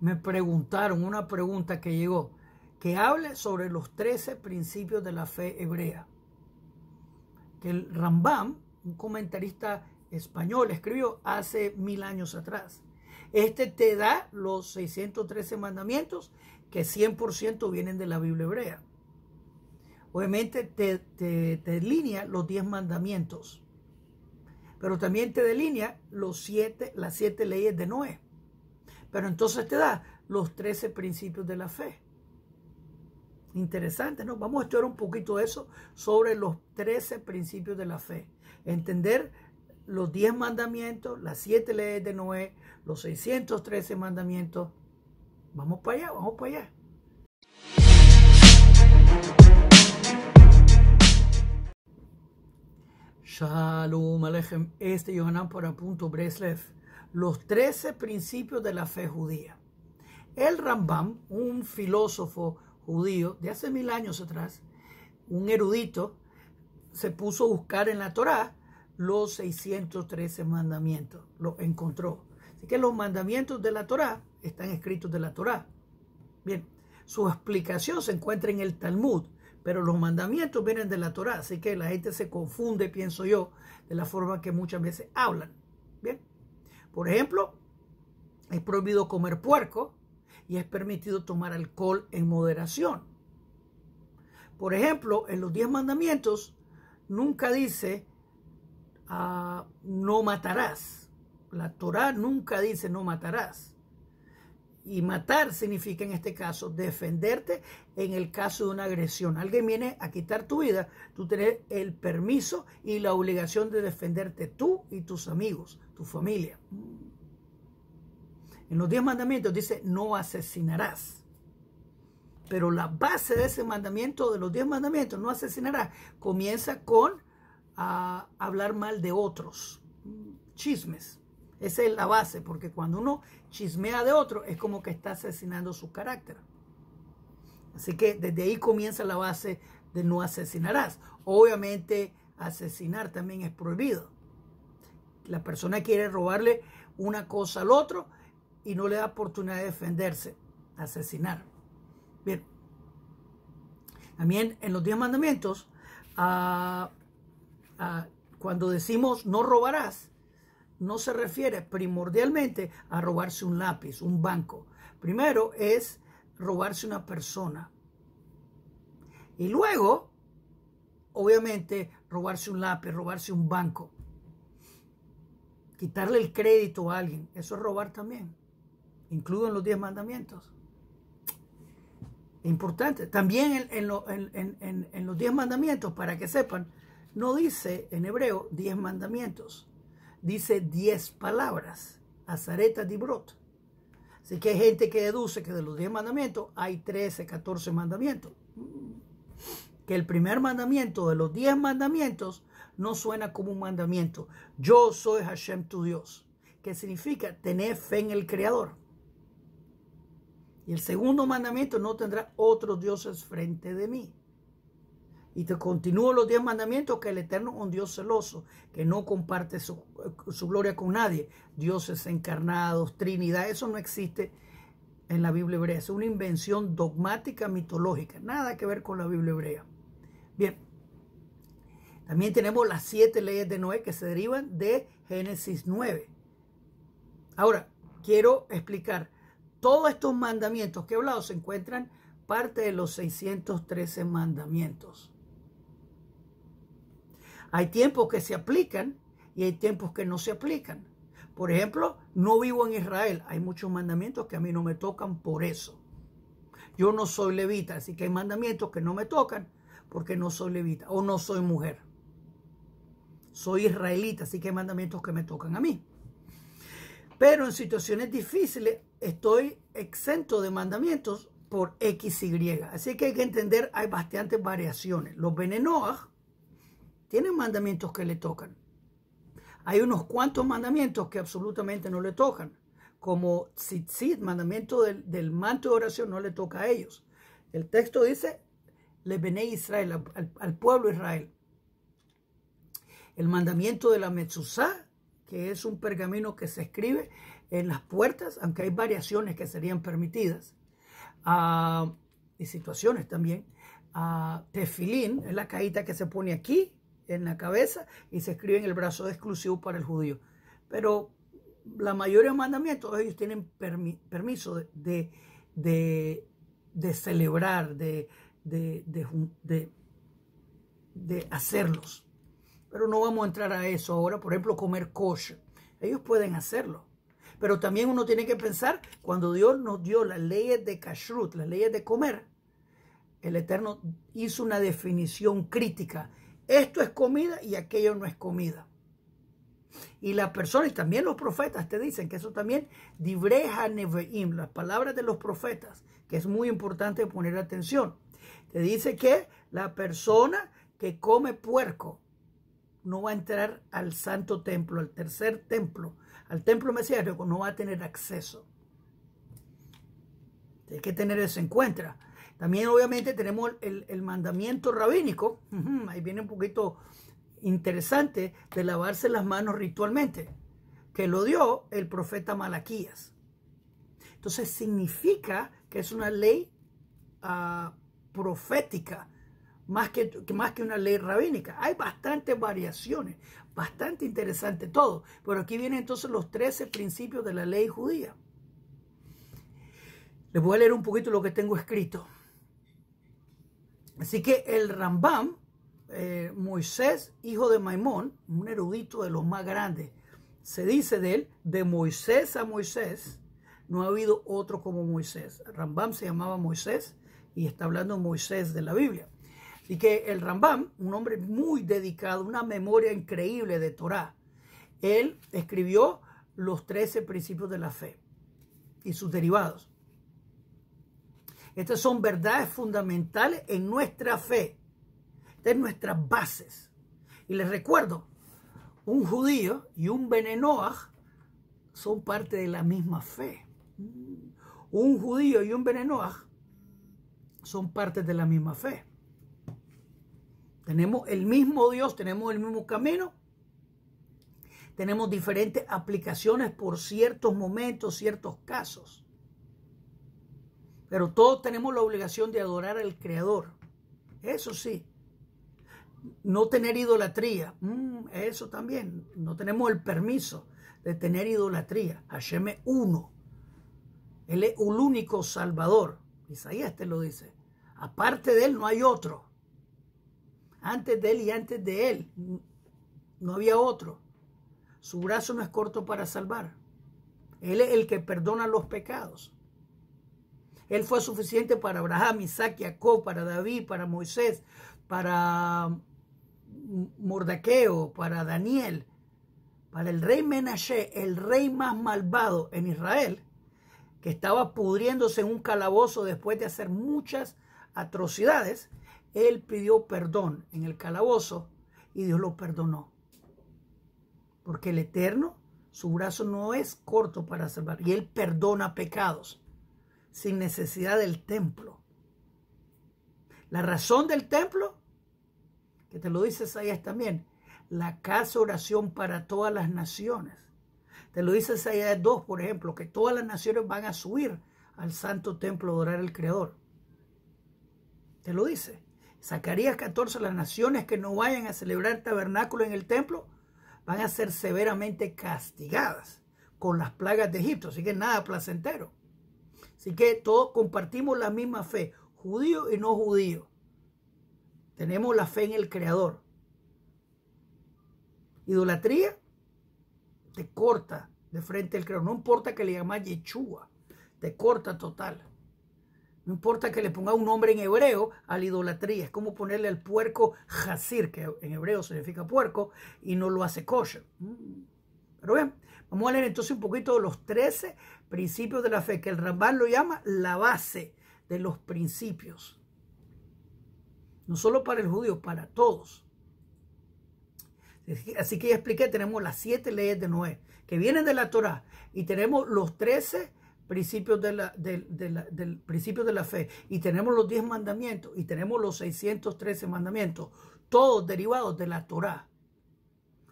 me preguntaron una pregunta que llegó, que hable sobre los 13 principios de la fe hebrea. Que el Rambam, un comentarista español, escribió hace mil años atrás. Este te da los 613 mandamientos que 100% vienen de la Biblia hebrea. Obviamente te, te, te, delinea los 10 mandamientos, pero también te delinea los las 7 leyes de Noé. Pero entonces te da los 13 principios de la fe. Interesante, ¿no? Vamos a estudiar un poquito eso sobre los 13 principios de la fe. Entender los 10 mandamientos, las 7 leyes de Noé, los 613 mandamientos. Vamos para allá, vamos para allá. Shalom Alejem, este Yohanan para punto Breslev los 13 principios de la fe judía. El Rambam, un filósofo judío de hace mil años atrás, un erudito, se puso a buscar en la Torá los 613 mandamientos, Lo encontró. Así que los mandamientos de la Torá están escritos de la Torá. Bien, su explicación se encuentra en el Talmud, pero los mandamientos vienen de la Torá, así que la gente se confunde, pienso yo, de la forma que muchas veces hablan. Por ejemplo, es prohibido comer puerco y es permitido tomar alcohol en moderación. Por ejemplo, en los diez mandamientos nunca dice ah, no matarás. La Torah nunca dice no matarás. Y matar significa en este caso defenderte en el caso de una agresión. Alguien viene a quitar tu vida, tú tienes el permiso y la obligación de defenderte tú y tus amigos, tu familia. En los diez mandamientos dice, no asesinarás. Pero la base de ese mandamiento, de los diez mandamientos, no asesinarás, comienza con ah, hablar mal de otros. Chismes. Esa es la base, porque cuando uno chismea de otro, es como que está asesinando su carácter. Así que desde ahí comienza la base de no asesinarás. Obviamente, asesinar también es prohibido. La persona quiere robarle una cosa al otro, y no le da oportunidad de defenderse, asesinar. Bien. También en los 10 mandamientos, ah, ah, cuando decimos no robarás, no se refiere primordialmente a robarse un lápiz, un banco. Primero es robarse una persona. Y luego, obviamente, robarse un lápiz, robarse un banco. Quitarle el crédito a alguien, eso es robar también incluido en los diez mandamientos. Importante. También en, los diez mandamientos, para que sepan, no dice en hebreo diez mandamientos, dice diez palabras, azareta dibrot. Así que hay gente que deduce que de los diez mandamientos hay 13, 14 mandamientos. Que el primer mandamiento de los diez mandamientos no suena como un mandamiento. Yo soy Hashem tu Dios, que significa tener fe en el Creador. Y el segundo mandamiento, no tendrá otros dioses frente de mí. Y te continúo los diez mandamientos que el Eterno es un Dios celoso, que no comparte su, su, gloria con nadie. Dioses encarnados, Trinidad, eso no existe en la Biblia hebrea. Es una invención dogmática, mitológica. Nada que ver con la Biblia hebrea. Bien, también tenemos las siete leyes de Noé que se derivan de Génesis 9. Ahora, quiero explicar todos estos mandamientos que he hablado se encuentran parte de los 613 mandamientos. Hay tiempos que se aplican y hay tiempos que no se aplican. Por ejemplo, no vivo en Israel. Hay muchos mandamientos que a mí no me tocan por eso. Yo no soy levita, así que hay mandamientos que no me tocan porque no soy levita o no soy mujer. Soy israelita, así que hay mandamientos que me tocan a mí. Pero en situaciones difíciles estoy exento de mandamientos por XY. Así que hay que entender, hay bastantes variaciones. Los venenoas tienen mandamientos que le tocan. Hay unos cuantos mandamientos que absolutamente no le tocan. Como tzitzit, mandamiento del, manto de oración, no le toca a ellos. El texto dice, le vené Israel, al, pueblo Israel. El mandamiento de la mezuzá que es un pergamino que se escribe en las puertas, aunque hay variaciones que serían permitidas, ah, y situaciones también. Ah, tefilín es la caída que se pone aquí en la cabeza y se escribe en el brazo exclusivo para el judío. Pero la mayoría de mandamientos, ellos tienen permiso de, celebrar, de hacerlos. Pero no vamos a entrar a eso ahora. Por ejemplo, comer kosher. Ellos pueden hacerlo. Pero también uno tiene que pensar, cuando Dios nos dio las leyes de kashrut, las leyes de comer, el Eterno hizo una definición crítica. Esto es comida y aquello no es comida. Y las personas, y también los profetas te dicen que eso también, dibreja neveim, las palabras de los profetas, que es muy importante poner atención. Te dice que la persona que come puerco no va a entrar al santo templo, al tercer templo, al templo mesiánico, no va a tener acceso. Hay que tener eso en cuenta. También obviamente tenemos el, mandamiento rabínico, ahí viene un poquito interesante, de lavarse las manos ritualmente, que lo dio el profeta Malaquías. Entonces significa que es una ley ah, profética, más que, más que una ley rabínica. Hay bastantes variaciones, bastante interesante todo, pero aquí vienen entonces los 13 principios de la ley judía. Les voy a leer un poquito lo que tengo escrito. Así que el Rambam, eh, Moisés, hijo de Maimón, un erudito de los más grandes, se dice de él, de Moisés a Moisés, no ha habido otro como Moisés. Rambam se llamaba Moisés y está hablando Moisés de la Biblia. Y que el Rambam, un hombre muy dedicado, una memoria increíble de Torah, él escribió los 13 principios de la fe y sus derivados. Estas son verdades fundamentales en nuestra fe, en nuestras bases. Y les recuerdo, un judío y un benenoaj son parte de la misma fe. Un judío y un benenoaj son parte de la misma fe. Tenemos el mismo Dios, tenemos el mismo camino. Tenemos diferentes aplicaciones por ciertos momentos, ciertos casos. Pero todos tenemos la obligación de adorar al Creador. Eso sí. No tener idolatría. Mm, eso también. No tenemos el permiso de tener idolatría. Hashem es uno. Él es el único Salvador. Isaías te lo dice. Aparte de Él no hay otro antes de él y antes de él. No había otro. Su brazo no es corto para salvar. Él es el que perdona los pecados. Él fue suficiente para Abraham, Isaac, Jacob, para David, para Moisés, para Mordaqueo, para Daniel, para el rey Menashe, el rey más malvado en Israel, que estaba pudriéndose en un calabozo después de hacer muchas atrocidades él pidió perdón en el calabozo y Dios lo perdonó. Porque el Eterno, su brazo no es corto para salvar. Y Él perdona pecados sin necesidad del templo. La razón del templo, que te lo dice es también, la casa oración para todas las naciones. Te lo dice Isaías 2, por ejemplo, que todas las naciones van a subir al santo templo a orar al Creador. Te lo dice. Zacarías 14, las naciones que no vayan a celebrar tabernáculo en el templo van a ser severamente castigadas con las plagas de Egipto. Así que nada placentero. Así que todos compartimos la misma fe, judío y no judío. Tenemos la fe en el Creador. Idolatría te corta de frente al Creador. No importa que le llamas Yeshua, te corta total. No importa que le ponga un nombre en hebreo a la idolatría. Es como ponerle al puerco jasir, que en hebreo significa puerco, y no lo hace kosher. Mm. Pero bien, vamos a leer entonces un poquito los 13 principios de la fe, que el Rambán lo llama la base de los principios. No solo para el judío, para todos. Así que ya expliqué, tenemos las siete leyes de Noé, que vienen de la Torá, y tenemos los 13 principios de la, del de la fe y tenemos los 10 mandamientos y tenemos los 613 mandamientos, todos derivados de la Torah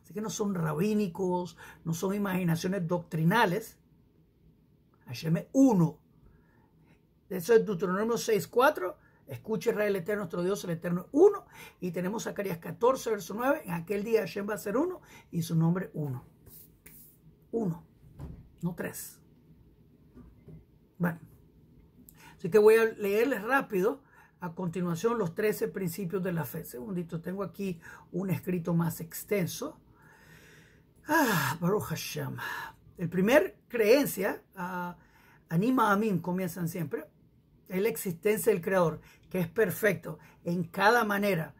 Así que no son rabínicos, no son imaginaciones doctrinales. Hashem es uno. Eso es Deuteronomio 6.4. Escucha Israel Eterno, nuestro Dios, el Eterno es uno. Y tenemos Zacarías 14, verso 9. En aquel día Hashem va a ser uno y su nombre uno. Uno, no tres. Bueno, así que voy a leerles rápido a continuación los 13 principios de la fe. Segundito, tengo aquí un escrito más extenso. Ah, Baruch Hashem. El primer creencia, ah, anima a mí, comienzan siempre, es la existencia del Creador, que es perfecto en cada manera.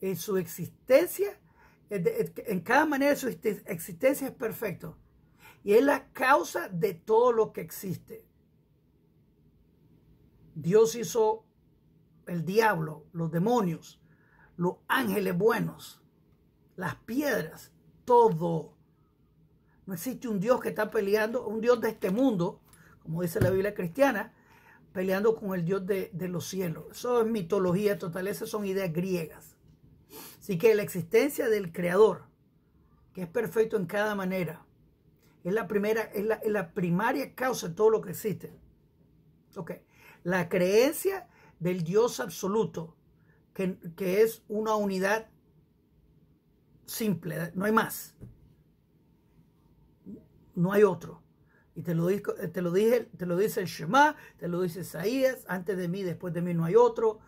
En su existencia, en cada manera su existencia es perfecto. Y es la causa de todo lo que existe. Dios hizo el diablo, los demonios, los ángeles buenos, las piedras, todo. No existe un Dios que está peleando, un Dios de este mundo, como dice la Biblia cristiana, peleando con el Dios de, los cielos. Eso es mitología total, esas son ideas griegas. Así que la existencia del Creador, que es perfecto en cada manera, es la primera, es la, es la primaria causa de todo lo que existe. Ok la creencia del Dios absoluto, que, es una unidad simple, no hay más. No hay otro. Y te lo, te lo, dije, te lo dice el Shema, te lo dice Isaías, antes de mí, después de mí no hay otro.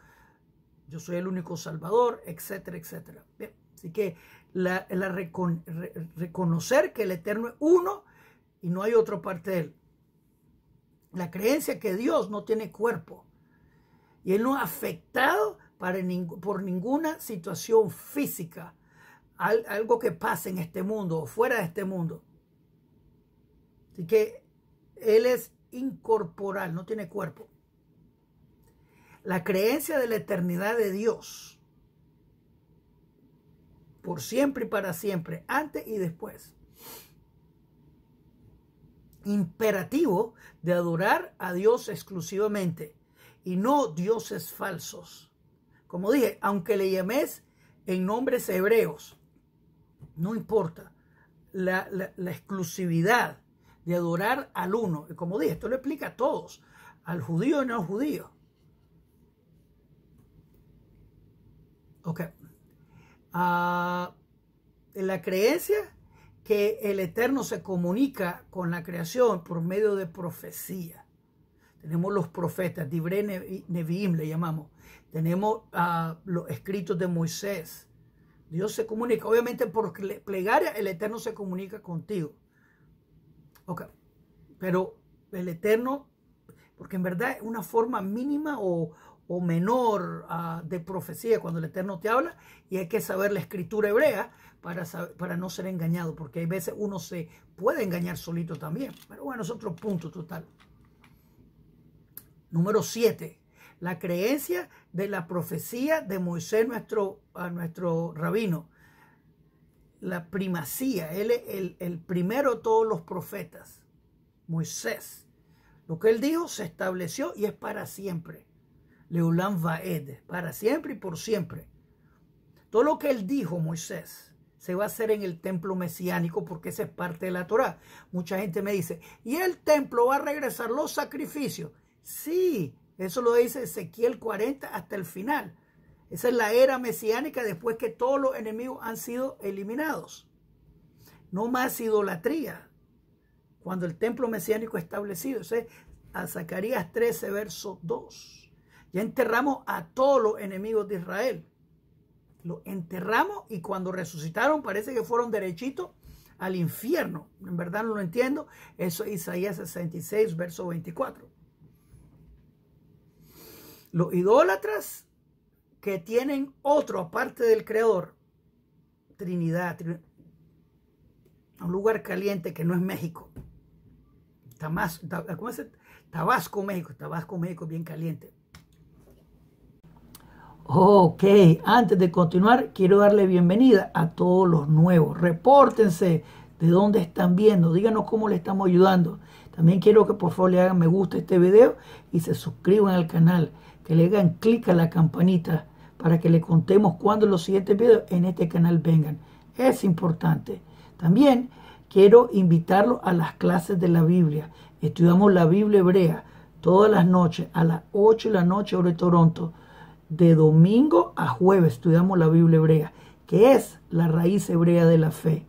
Yo soy el único salvador, etcétera, etcétera. así que la, reconocer que el Eterno es uno y no hay otra parte de él. La creencia que Dios no tiene cuerpo y Él no ha afectado para por ninguna situación física, algo que pase en este mundo o fuera de este mundo. Así que Él es incorporal, no tiene cuerpo. La creencia de la eternidad de Dios, por siempre y para siempre, antes y después imperativo de adorar a Dios exclusivamente y no dioses falsos. Como dije, aunque le llames en nombres hebreos, no importa la, exclusividad de adorar al uno. Y como dije, esto lo explica a todos, al judío y no judío. Ok. Ah, en la creencia el Eterno se comunica con la creación por medio de profecía. Tenemos los profetas, Dibre Neviim le llamamos. Tenemos ah, los escritos de Moisés. Dios se comunica. Obviamente por plegaria el Eterno se comunica contigo. Ok. Pero el Eterno porque en verdad es una forma mínima o, menor ah, de profecía cuando el Eterno te habla y hay que saber la escritura hebrea para, para no ser engañado, porque hay veces uno se puede engañar solito también. Pero bueno, es otro punto total. Número 7. La creencia de la profecía de Moisés, nuestro, nuestro rabino. La primacía, él es el, el primero de todos los profetas, Moisés lo que él dijo se estableció y es para siempre. Leulam Vaed, para siempre y por siempre. Todo lo que él dijo, Moisés, se va a hacer en el templo mesiánico porque esa es parte de la Torah. Mucha gente me dice, ¿y el templo va a regresar los sacrificios? Sí, eso lo dice Ezequiel 40 hasta el final. Esa es la era mesiánica después que todos los enemigos han sido eliminados. No más idolatría, cuando el templo mesiánico establecido. Eso a Zacarías 13, verso 2. Ya enterramos a todos los enemigos de Israel. lo enterramos y cuando resucitaron parece que fueron derechitos al infierno. En verdad no lo entiendo. Eso es Isaías 66, verso 24. Los idólatras que tienen otro aparte del Creador, Trinidad, un lugar caliente que no es México. Tabasco, Tabasco, México. Tabasco, México, bien caliente. Ok, antes de continuar, quiero darle bienvenida a todos los nuevos. Repórtense de dónde están viendo, díganos cómo le estamos ayudando. También quiero que por favor le hagan me gusta a este video y se suscriban al canal, que le hagan clic a la campanita para que le contemos cuándo los siguientes videos en este canal vengan. Es importante. También quiero invitarlo a las clases de la Biblia. Estudiamos la Biblia hebrea todas las noches, a las 8 de la noche, hora de Toronto. De domingo a jueves estudiamos la Biblia hebrea, que es la raíz hebrea de la fe.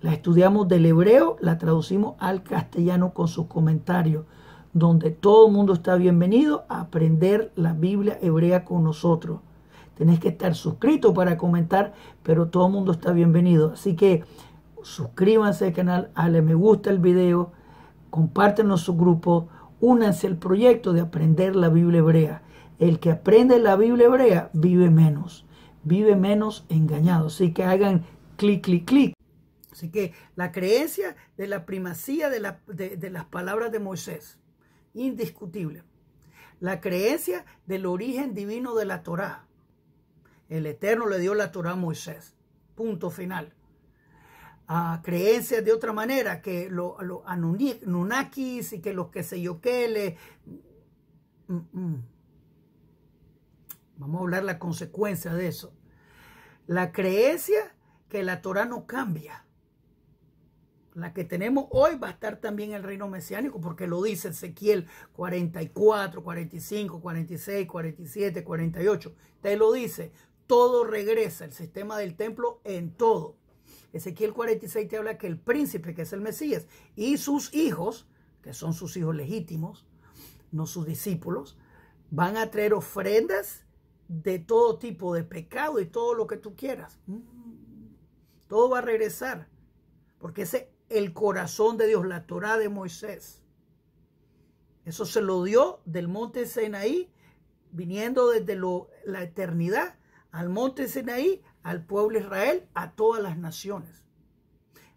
La estudiamos del hebreo, la traducimos al castellano con sus comentarios, donde todo el mundo está bienvenido a aprender la Biblia hebrea con nosotros. Tenés que estar suscrito para comentar, pero todo el mundo está bienvenido. Así que suscríbanse al canal, dale me gusta el video, Compártenos su grupo, únanse al proyecto de aprender la Biblia hebrea. El que aprende la Biblia hebrea vive menos, vive menos engañado. Así que hagan clic, clic, clic. Así que la creencia de la primacía de, las palabras de Moisés, indiscutible. La creencia del origen divino de la Torá. El Eterno le dio la Torá a Moisés. Punto final a creencias de otra manera, que los lo Anunnakis y que los que se yo qué le... Mm, mm. Vamos a hablar la consecuencia de eso. La creencia que la Torah no cambia. La que tenemos hoy va a estar también el reino mesiánico, porque lo dice Ezequiel 44, 45, 46, 47, 48. Te lo dice. Todo regresa, el sistema del templo en todo. Ezequiel 46 te habla que el príncipe, que es el Mesías, y sus hijos, que son sus hijos legítimos, no sus discípulos, van a traer ofrendas de todo tipo de pecado y todo lo que tú quieras. Mm. Todo va a regresar, porque ese es el corazón de Dios, la Torah de Moisés. Eso se lo dio del monte Sinaí, viniendo desde la eternidad al monte Sinaí al pueblo Israel, a todas las naciones.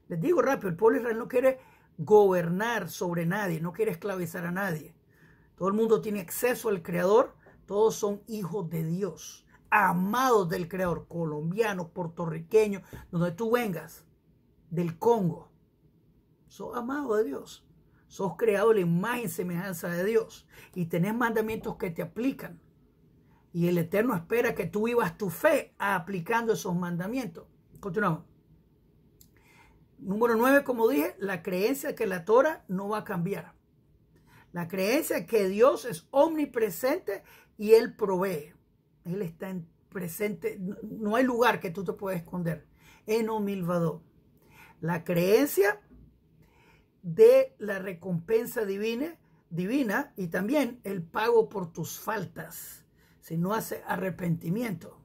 Les digo rápido, el pueblo Israel no quiere gobernar sobre nadie, no quiere esclavizar a nadie. Todo el mundo tiene acceso al Creador, todos son hijos de Dios, amados del Creador, Colombiano, puertorriqueño, donde tú vengas, del Congo. Sos amado de Dios, sos creado la imagen y semejanza de Dios y tenés mandamientos que te aplican. Y el Eterno espera que tú vivas tu fe aplicando esos mandamientos. Continuamos. Número 9, como dije, la creencia que la Torah no va a cambiar. La creencia que Dios es omnipresente y Él provee. Él está en presente. No hay lugar que tú te puedas esconder. En Omilvador. La creencia de la recompensa divina, divina y también el pago por tus faltas si no hace arrepentimiento.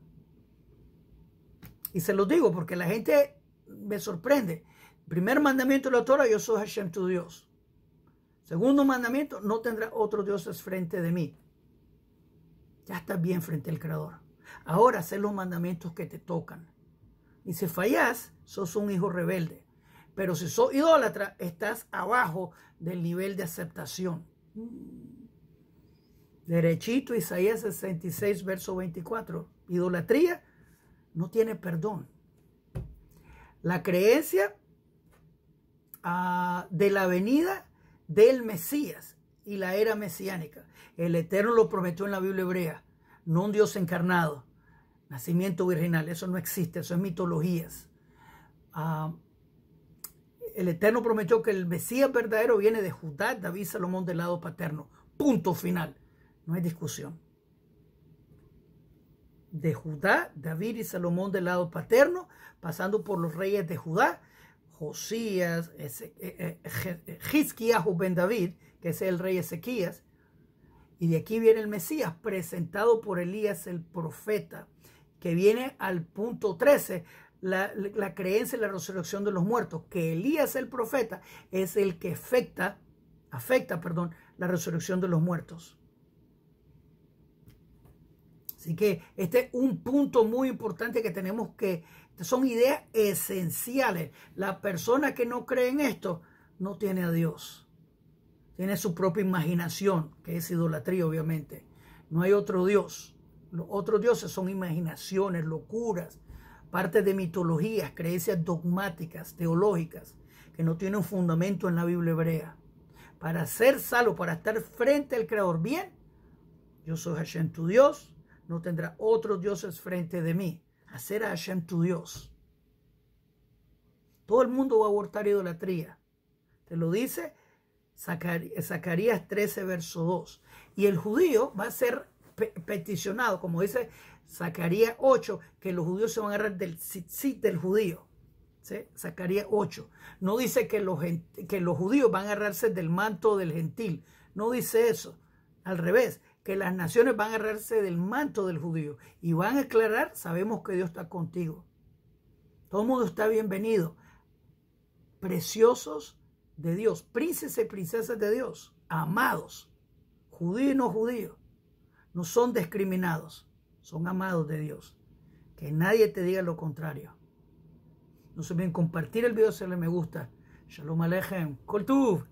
Y se lo digo porque la gente me sorprende. Primer mandamiento de la Torah, yo soy Hashem tu Dios. Segundo mandamiento, no tendrá otros dioses frente de mí. Ya estás bien frente al Creador. Ahora sé los mandamientos que te tocan. Y si fallas, sos un hijo rebelde. Pero si sos idólatra, estás abajo del nivel de aceptación. Derechito, Isaías 66, verso 24. Idolatría no tiene perdón. La creencia ah, de la venida del Mesías y la era mesiánica. El Eterno lo prometió en la Biblia hebrea, no un Dios encarnado, nacimiento virginal, eso no existe, eso es mitologías. Ah, el Eterno prometió que el Mesías verdadero viene de Judá, David Salomón del lado paterno. Punto final. No hay discusión. De Judá, David y Salomón del lado paterno, pasando por los reyes de Judá, Josías, Hizquías eh, eh, eh, o Ben David, que es el rey Ezequías, y de aquí viene el Mesías, presentado por Elías el profeta, que viene al punto 13, la, la, creencia en la resurrección de los muertos, que Elías el profeta es el que afecta, afecta, perdón, la resurrección de los muertos. Así que este es un punto muy importante que tenemos que, son ideas esenciales. La persona que no cree en esto no tiene a Dios. Tiene su propia imaginación, que es idolatría obviamente. No hay otro Dios. Los otros dioses son imaginaciones, locuras, parte de mitologías, creencias dogmáticas, teológicas, que no tienen fundamento en la Biblia hebrea. Para ser salvo, para estar frente al Creador bien, yo soy Hashem tu Dios, no tendrá otros dioses frente de mí. Hacer a Hashem tu Dios. Todo el mundo va a abortar idolatría. Te lo dice Zacarías 13, verso 2. Y el judío va a ser peticionado, como dice Zacarías 8, que los judíos se van a agarrar del del judío. ¿Sí? Zacarías 8. No dice que los, que los judíos van a agarrarse del manto del gentil. No dice eso. Al revés, que las naciones van a agarrarse del manto del judío y van a aclarar, sabemos que Dios está contigo. Todo el mundo está bienvenido. Preciosos de Dios, príncipes y princesas de Dios, amados, judíos y no judíos, no son discriminados, son amados de Dios. Que nadie te diga lo contrario. No se olviden compartir el video si le me gusta. Shalom Alejem. Koltub.